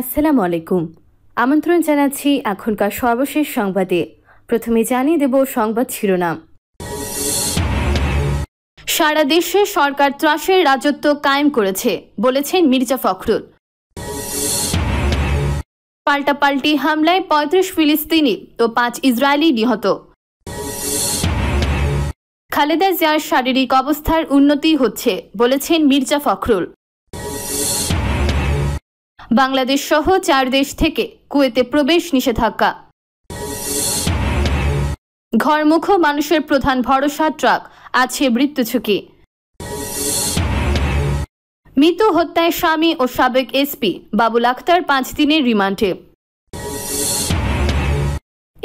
আসসালামু আলাইকুম আমন্ত্রণ জানাচ্ছি এখনকার সর্বশেষ সংবাদে প্রথমে জানিয়ে দেব সংবাদ শিরোনাম সারা দেশে সরকার ত্রাসের রাজত্ব কায়েম করেছে বলেছেন মির্জা ফখরুল পাল্টাপাল্টি হামলায় পঁয়ত্রিশ ফিলিস্তিনি ও পাঁচ ইসরায়েলি নিহত খালেদা জিয়ার শারীরিক অবস্থার উন্নতি হচ্ছে বলেছেন মির্জা ফখরুল বাংলাদেশ সহ চার দেশ থেকে কুয়েতে প্রবেশ নিষেধাজ্ঞা ঘরমুখ মানুষের প্রধান ভরসা ট্রাক আছে মৃত্যু ঝুঁকি মৃত হত্যায় স্বামী ও সাবেক এসপি বাবুল আক্তার পাঁচ দিনের রিমান্ডে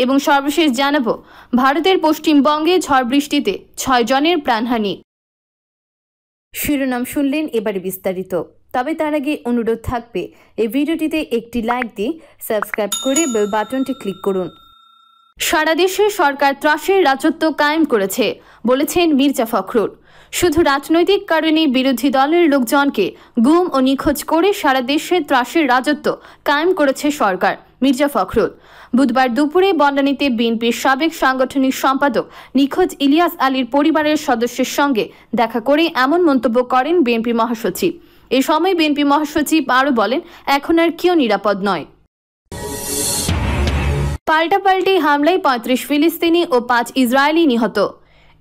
এবং সর্বশেষ জানাব ভারতের পশ্চিমবঙ্গে ঝড় বৃষ্টিতে ছয় জনের প্রাণহানি শিরোনাম শুনলেন এবারে বিস্তারিত তবে তার আগে অনুরোধ থাকবে এই ভিডিওটিতে একটি লাইক দিয়ে সাবস্ক্রাইব করে বেল বাটনটি ক্লিক করুন সারা দেশে সরকার ত্রাসের রাজত্ব কায়েম করেছে বলেছেন মির্জা ফখরুল শুধু রাজনৈতিক কারণে বিরোধী দলের লোকজনকে গুম ও নিখোঁজ করে সারা দেশে ত্রাসের রাজত্ব কায়েম করেছে সরকার মির্জা ফখরুল বুধবার দুপুরে বন্ডানিতে বিএনপির সাবেক সাংগঠনিক সম্পাদক নিখোঁজ ইলিয়াস আলীর পরিবারের সদস্যের সঙ্গে দেখা করে এমন মন্তব্য করেন বিএনপি মহাসচিব এ সময় বিএনপি মহাসচিব আরও বলেন এখন আর কেউ নিরাপদ নয় পাল্টাপাল্টি হামলায় পঁয়ত্রিশ ফিলিস্তিনি ও পাঁচ ইসরায়েলি নিহত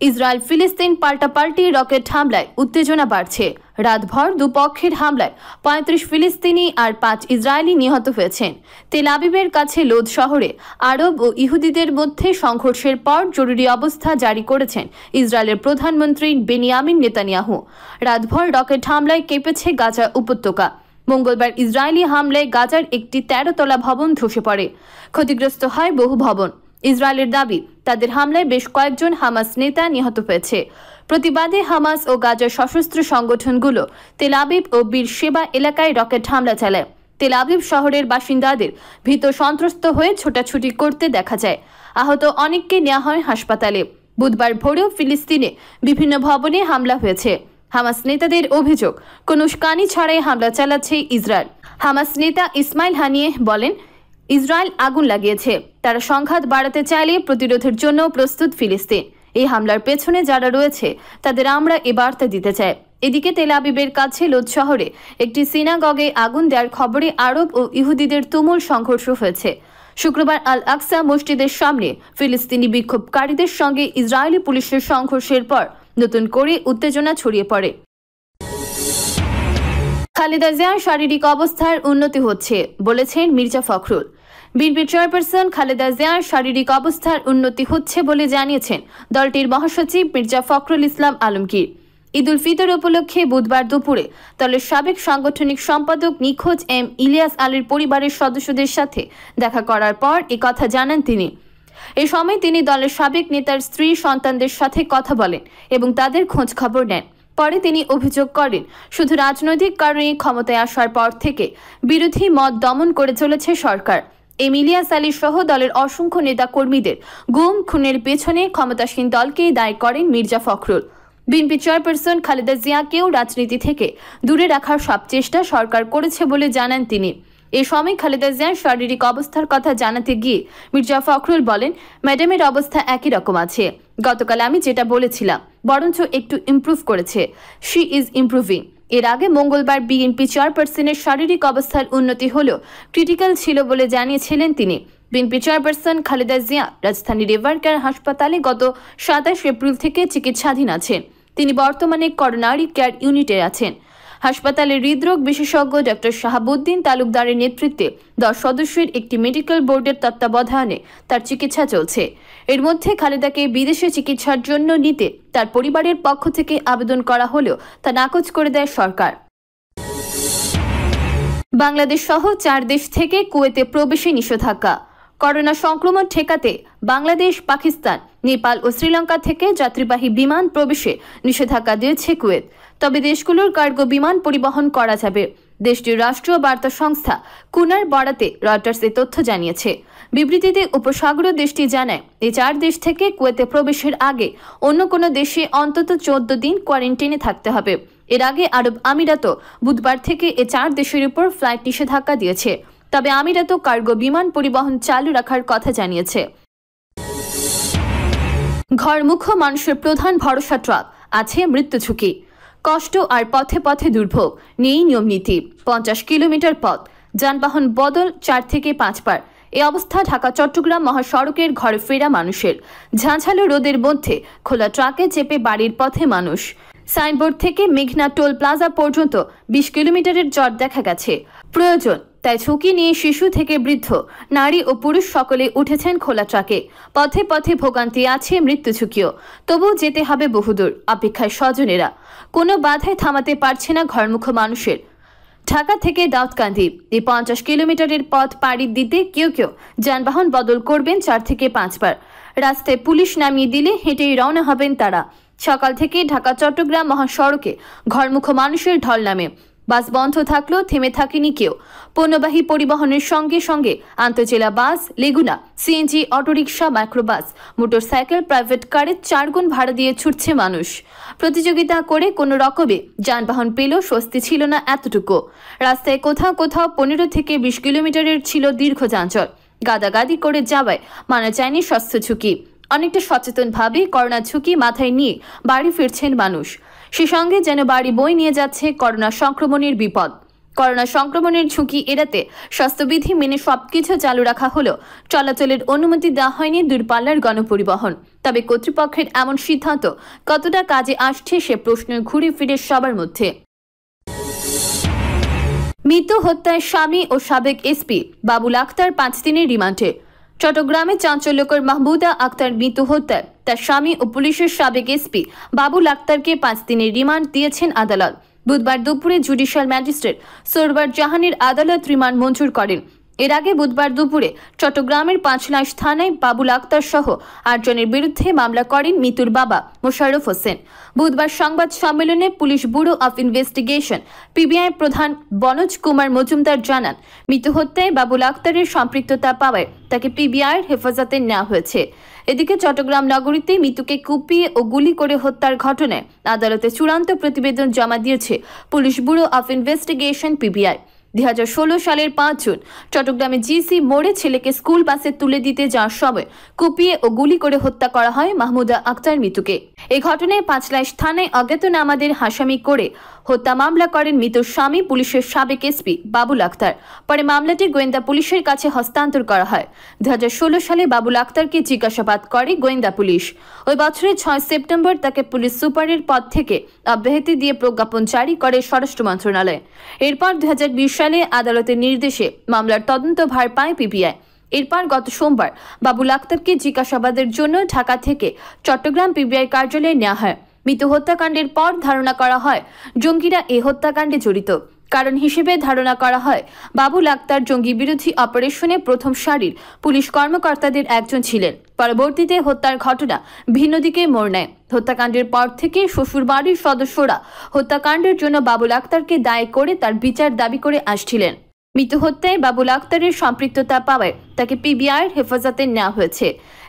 ইসরায়েল ফিলিস্তিন পাল্টাপাল্টি রকেট হামলায় উত্তেজনা বাড়ছে রাতভর দুপক্ষের হামলায় পঁয়ত্রিশ ফিলিস্তিনি আর পাঁচ ইসরায়েলি নিহত হয়েছেন তেল আবিবের কাছে লোদ শহরে আরব ও ইহুদিদের মধ্যে সংঘর্ষের পর জরুরি অবস্থা জারি করেছেন ইসরায়েলের প্রধানমন্ত্রী বেনিয়ামিন নেতানিয়াহু রাতভর রকেট হামলায় কেঁপেছে গাজা উপত্যকা মঙ্গলবার ইসরায়েলি হামলায় গাজার একটি তেরোতলা ভবন ধসে পড়ে ক্ষতিগ্রস্ত হয় বহু ভবন ইসরায়েলের দাবি তাদের হামলায় বেশ কয়েকজন হামাস নেতা নিহত হয়েছে প্রতিবাদে হামাস ও গাজার সশস্ত্র সংগঠনগুলো তেল আবিব ও বীর সেবা এলাকায় রকেট হামলা চালায় তেল আবিব শহরের বাসিন্দাদের ভীত সন্ত্রস্ত হয়ে ছোটাছুটি করতে দেখা যায় আহত অনেককে নেওয়া হয় হাসপাতালে বুধবার ভোরেও ফিলিস্তিনে বিভিন্ন ভবনে হামলা হয়েছে হামাস নেতাদের অভিযোগ কোনো কানি ছড়াই হামলা চালাচ্ছে ইসরায়েল হামাস নেতা ইসমাইল হানিয়ে বলেন ইসরায়েল আগুন লাগিয়েছে তারা সংঘাত বাড়াতে চাইলে প্রতিরোধের জন্য প্রস্তুত ফিলিস্তিন এই হামলার পেছনে যারা রয়েছে তাদের আমরা এ বার্তা দিতে চাই এদিকে তেল আবিবের কাছে লোদ শহরে একটি সিনাগগে আগুন দেওয়ার খবরে আরব ও ইহুদিদের তুমুল সংঘর্ষ হয়েছে শুক্রবার আল আকসা মসজিদের সামনে ফিলিস্তিনি বিক্ষোভকারীদের সঙ্গে ইসরায়েলি পুলিশের সংঘর্ষের পর নতুন করে উত্তেজনা ছড়িয়ে পড়ে খালেদা জিয়ার শারীরিক অবস্থার উন্নতি হচ্ছে বলেছেন মির্জা ফখরুল বিএনপি চেয়ারপারসন খালেদা জিয়ার শারীরিক অবস্থার উন্নতি হচ্ছে বলে জানিয়েছেন দলটির মহাসচিব মির্জা ফখরুল ইসলাম আলমগীর ঈদ উল ফিতর উপলক্ষে বুধবার দুপুরে দলের সাবেক সাংগঠনিক সম্পাদক নিখোঁজ এম ইলিয়াস আলীর পরিবারের সদস্যদের সাথে দেখা করার পর এ কথা জানান তিনি এ সময় তিনি দলের সাবেক নেতার স্ত্রী সন্তানদের সাথে কথা বলেন এবং তাদের খোঁজ খবর নেন পরে তিনি অভিযোগ করেন শুধু রাজনৈতিক কারণে ক্ষমতায় আসার পর থেকে বিরোধী মত দমন করে চলেছে সরকার এমিলিয়া সালি সহ দলের অসংখ্য নেতা কর্মীদের গুম খুনের পেছনে ক্ষমতাসীন দলকেই দায় করেন মির্জা ফখরুল বিএনপি চেয়ারপারসন খালেদা জিয়াকেও রাজনীতি থেকে দূরে রাখার সব চেষ্টা সরকার করেছে বলে জানান তিনি এ সময় খালেদা জিয়ার শারীরিক অবস্থার কথা জানাতে গিয়ে মির্জা ফখরুল বলেন ম্যাডামের অবস্থা একই রকম আছে গতকাল আমি যেটা বলেছিলাম বরঞ্চ একটু ইমপ্রুভ করেছে শি ইজ ইম্প্রুভিং এর আগে মঙ্গলবার বিএনপি চেয়ারপারসনের শারীরিক অবস্থার উন্নতি হলেও ক্রিটিক্যাল ছিল বলে জানিয়েছিলেন তিনি বিএনপি চেয়ারপারসন খালেদা জিয়া রাজধানী রেভারকার হাসপাতালে গত সাতাশ এপ্রিল থেকে চিকিৎসাধীন আছেন তিনি বর্তমানে করোনারি কেয়ার ইউনিটে আছেন হাসপাতালে হৃদরোগ বিশেষজ্ঞ ডক্টর শাহাবুদ্দিন তালুকদারের নেতৃত্বে দশ সদস্যের একটি মেডিকেল বোর্ডের তত্ত্বাবধানে তার চিকিৎসা চলছে এর মধ্যে খালেদাকে বিদেশে চিকিৎসার জন্য নিতে তার পরিবারের পক্ষ থেকে আবেদন করা হলেও তা নাকচ করে দেয় সরকার বাংলাদেশ সহ চার দেশ থেকে কুয়েতে প্রবেশে নিষেধাজ্ঞা করোনা সংক্রমণ ঠেকাতে বাংলাদেশ পাকিস্তান নেপাল ও শ্রীলঙ্কা থেকে যাত্রীবাহী বিমান প্রবেশে নিষেধাজ্ঞা দিয়েছে কুয়েত তবে দেশগুলোর কার্গো বিমান পরিবহন করা যাবে দেশটির রাষ্ট্রীয় বার্তা সংস্থা কুনার বরাতে রয়টার্স এ তথ্য জানিয়েছে বিবৃতিতে উপসাগরীয় দেশটি জানায় এই চার দেশ থেকে কুয়েতে প্রবেশের আগে অন্য কোনো দেশে অন্তত চোদ্দ দিন কোয়ারেন্টাইনে থাকতে হবে এর আগে আরব আমিরাতও বুধবার থেকে এ চার দেশের উপর ফ্লাইট নিষেধাজ্ঞা দিয়েছে তবে আমিরাতও কার্গো বিমান পরিবহন চালু রাখার কথা জানিয়েছে ঘরমুখো মানুষের প্রধান ভরসা ট্রাক আছে মৃত্যু ঝুঁকি কষ্ট আর পথে পথে দুর্ভোগ নেই নিয়ম নীতি পঞ্চাশ কিলোমিটার পথ যানবাহন বদল চার থেকে পাঁচবার এ অবস্থা ঢাকা চট্টগ্রাম মহাসড়কের ঘরে ফেরা মানুষের ঝাঁঝালো রোদের মধ্যে খোলা ট্রাকে চেপে বাড়ির পথে মানুষ সাইনবোর্ড থেকে মেঘনা টোল প্লাজা পর্যন্ত বিশ কিলোমিটারের জট দেখা গেছে প্রয়োজন তাই ঝুঁকি নিয়ে শিশু থেকে বৃদ্ধ নারী ও পুরুষ সকলে উঠেছেন খোলা ট্রাকে পথে পথে ভোগান্তি আছে মৃত্যু ঝুঁকিও তবুও যেতে হবে বহুদূর অপেক্ষায় স্বজনেরা কোনো বাধায় থামাতে পারছে না ঘরমুখ মানুষের ঢাকা থেকে দাউদকান্দি এই পঞ্চাশ কিলোমিটারের পথ পাড়ি দিতে কেউ কেউ যানবাহন বদল করবেন চার থেকে পাঁচবার রাস্তায় পুলিশ নামিয়ে দিলে হেঁটেই রওনা হবেন তারা সকাল থেকে ঢাকা চট্টগ্রাম মহাসড়কে ঘরমুখ মানুষের ঢল নামে বাস বন্ধ থাকলেও থেমে থাকেনি কেউ পণ্যবাহী পরিবহনের সঙ্গে সঙ্গে আন্তজেলা বাস লেগুনা CNG autorickshaw microbus motorcycle private কারে চারগুণ ভাড়া দিয়ে ছুটছে মানুষ প্রতিযোগিতা করে কোনো রকমে যানবাহন পেলেও স্বস্তি ছিল না এতটুকু রাস্তায় কোথাও কোথাও পনেরো থেকে বিশ কিলোমিটারের ছিল দীর্ঘ যানজট গাদাগাদি করে যাওয়ায় মানা যায়নি স্বাস্থ্য ঝুঁকি অনেকটা সচেতনভাবে করোনা ঝুঁকি মাথায় নিয়ে বাড়ি ফিরছেন মানুষ সে সঙ্গে যেন বাড়ি বই নিয়ে যাচ্ছে করোনা সংক্রমণের বিপদ করোনা সংক্রমণের ঝুঁকি এড়াতে স্বাস্থ্যবিধি মেনে সবকিছু চালু রাখা হলেও চলাচলের অনুমতি দেওয়া হয়নি দূরপাল্লার গণপরিবহন তবে কর্তৃপক্ষের এমন সিদ্ধান্ত কতটা কাজে আসছে সে প্রশ্ন ঘুরে ফিরে সবার মধ্যে মৃত হত্যায় স্বামী ও সাবেক এসপি বাবুল আক্তার পাঁচ দিনের রিমান্ডে চট্টগ্রামে চাঞ্চল্যকর মাহমুদা আক্তার মৃত্যু হত্যায় তার স্বামী ও পুলিশের সাবেক এসপি বাবুল আক্তারকে পাঁচ দিনের রিমান্ড দিয়েছেন আদালত বুধবার দুপুরে জুডিশিয়াল ম্যাজিস্ট্রেট সরবার জাহানের আদালত রিমান্ড মঞ্জুর করেন এর আগে বুধবার দুপুরে চট্টগ্রামের পাঁচলাশ থানায় বাবুল আক্তার সহ আটজনের বিরুদ্ধে মামলা করেন মিতুর বাবা মোশাররফ হোসেন বুধবার সংবাদ সম্মেলনে police bureau of investigation PBI প্রধান বনজ কুমার মজুমদার জানান মৃত্যু হত্যায় বাবুল আক্তারের সম্পৃক্ততা পাওয়ায় তাকে পিবিআইয়ের হেফাজতে নেওয়া হয়েছে এদিকে চট্টগ্রাম নগরীতে মৃতুকে কুপিয়ে ও গুলি করে হত্যার ঘটনায় আদালতে চূড়ান্ত প্রতিবেদন জমা দিয়েছে police bureau of investigation PBI দুই সালের পাঁচ জুন চট্টগ্রামে জিসি মোড়ে ছেলেকে স্কুল বাসে তুলে দিতে যাওয়ার সময় কুপিয়ে ও গুলি করে হত্যা করা হয় মাহমুদা আক্তার মিতুকে এই ঘটনায় পাঁচলাইশ থানায় অজ্ঞাতনামাদের হাসামি করে হত্যা মামলা করেন মৃত স্বামী পুলিশের সাবেক এসপি বাবুল আক্তার পরে মামলাটি গোয়েন্দা পুলিশের কাছে হস্তান্তর করা হয় দু সালে বাবুল আক্তারকে জিজ্ঞাসাবাদ করে গোয়েন্দা পুলিশ ওই বছরের ছয় সেপ্টেম্বর তাকে পুলিশ সুপারের পদ থেকে অব্যাহতি দিয়ে প্রজ্ঞাপন জারি করে স্বরাষ্ট্র মন্ত্রণালয় এরপর দু সালে আদালতের নির্দেশে মামলার তদন্তভার পায় পিপিআই এরপর গত সোমবার বাবুল আক্তারকে জিজ্ঞাসাবাদের জন্য ঢাকা থেকে চট্টগ্রাম পিবিআই কার্যালয়ে নেওয়া হয় মৃত্যু হত্যাকাণ্ডের পর ধারণা করা হয় জঙ্গিরা এ হত্যাকাণ্ডে জড়িত কারণ হিসেবে ধারণা করা হয় বাবুল আক্তার জঙ্গি বিরোধী অপারেশনে প্রথম সারির পুলিশ কর্মকর্তাদের একজন ছিলেন পরবর্তীতে হত্যার ঘটনা ভিন্ন দিকে মোড় নেয় হত্যাকাণ্ডের পর থেকে শ্বশুরবাড়ির সদস্যরা হত্যাকাণ্ডের জন্য বাবুল আক্তারকে দায়ী করে তার বিচার দাবি করে আসছিলেন মৃত্যু হত্যায় বাবুল আক্তারের সম্পৃক্ততা পাওয়ায় তাকে পিবিআইয়ের হেফাজতে নেওয়া হয়েছে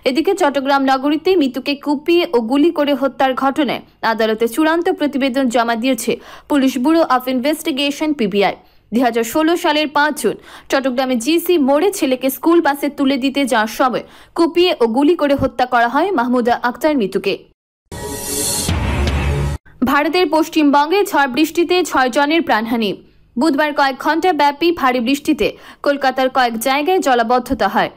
এদিকে চট্টগ্রাম নগরীতে মৃতকে কুপিয়ে ও গুলি করে হত্যার ঘটনায় আদালতে চূড়ান্ত প্রতিবেদন জমা দিয়েছে police bureau of investigation PBI দুই হাজার ষোলো সালের পাঁচ জুন চট্টগ্রামে জিসি মোড়ে ছেলেকে স্কুল বাসে তুলে দিতে যাওয়ার সময় কুপিয়ে ও গুলি করে হত্যা করা হয় মাহমুদা আক্তার মৃতুকে ভারতের পশ্চিমবঙ্গে ঝড় বৃষ্টিতে ছয় জনের প্রাণহানি বুধবার কয়েক ঘন্টা ব্যাপী ভারী বৃষ্টিতে কলকাতার কয়েক জায়গায় জলাবদ্ধতা হয়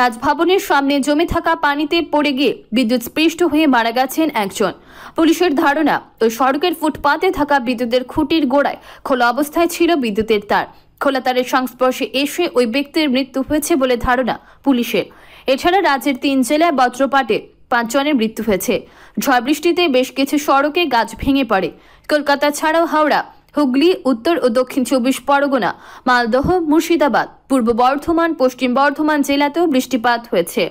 রাজভবনের সামনে জমে থাকা পানিতে পড়ে গিয়ে বিদ্যুৎস্পৃষ্ট হয়ে মারা গেছেন একজন পুলিশের ধারণা ওই সড়কের ফুটপাতে থাকা বিদ্যুতের খুঁটির গোড়ায় খোলা অবস্থায় ছিল বিদ্যুতের তার খোলা তারের সংস্পর্শে এসে ওই ব্যক্তির মৃত্যু হয়েছে বলে ধারণা পুলিশের এছাড়া রাজ্যের তিন জেলায় বজ্রপাটে পাঁচজনের মৃত্যু হয়েছে ঝড় বৃষ্টিতে বেশ কিছু সড়কে গাছ ভেঙে পড়ে কলকাতা ছাড়াও হাওড়া হুগলি উত্তর ও দক্ষিণ চব্বিশ পরগনা মালদহ মুর্শিদাবাদ পূর্ব বর্ধমান পশ্চিম বর্ধমান জেলাতেও বৃষ্টিপাত হয়েছে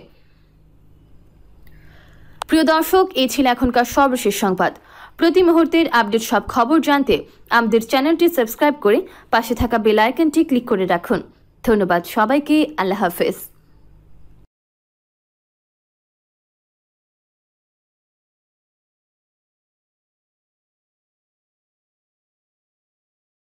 প্রিয় দর্শক এই ছিল এখনকার সর্বশেষ সংবাদ প্রতি মুহূর্তের আপডেট সব খবর জানতে আমাদের চ্যানেলটি সাবস্ক্রাইব করে পাশে থাকা বেল আইকনটি ক্লিক করে রাখুন ধন্যবাদ সবাইকে আল্লাহ হাফেজ